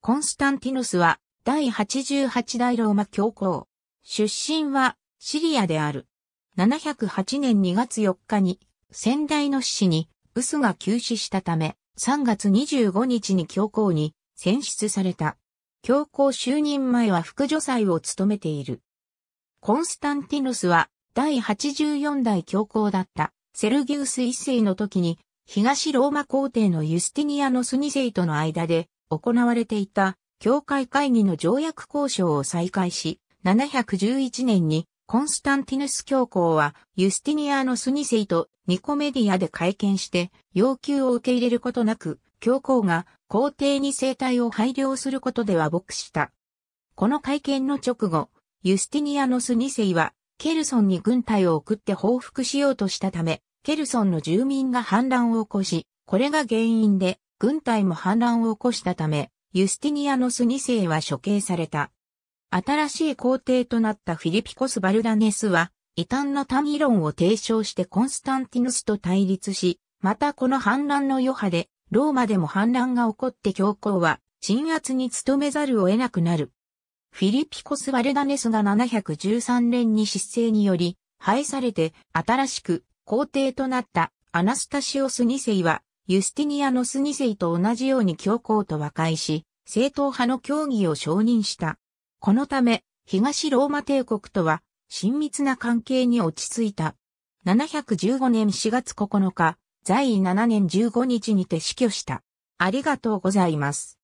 コンスタンティノスは第88代ローマ教皇。出身はシリアである。708年2月4日に先代の死にウスが急死したため3月25日に教皇に選出された。教皇就任前は副助祭を務めている。コンスタンティノスは第84代教皇だったセルギウス一世の時に東ローマ皇帝のユスティニアノス二世との間で行われていた教会会議の条約交渉を再開し、711年にコンスタンティヌス教皇はユスティニアのノスセイとニコメディアで会見して要求を受け入れることなく、教皇が皇帝に生態を配慮することでは牧した。この会見の直後、ユスティニアノス2世はケルソンに軍隊を送って報復しようとしたため、ケルソンの住民が反乱を起こし、これが原因で軍隊も反乱を起こしたため、ユスティニアノス2世は処刑された。新しい皇帝となったフィリピコス・バルダネスは、異端の単位論を提唱してコンスタンティヌスと対立し、またこの反乱の余波で、ローマでも反乱が起こって教皇は、鎮圧に努めざるを得なくなる。フィリピコス・バルダネスが713年に失政により、廃されて、新しく皇帝となったアナスタシオス2世は、ユスティニアノス2世と同じように教皇と和解し、正統派の教義を承認した。このため、東ローマ帝国とは親密な関係に落ち着いた。715年4月9日、在位7年15日にて死去した。ありがとうございます。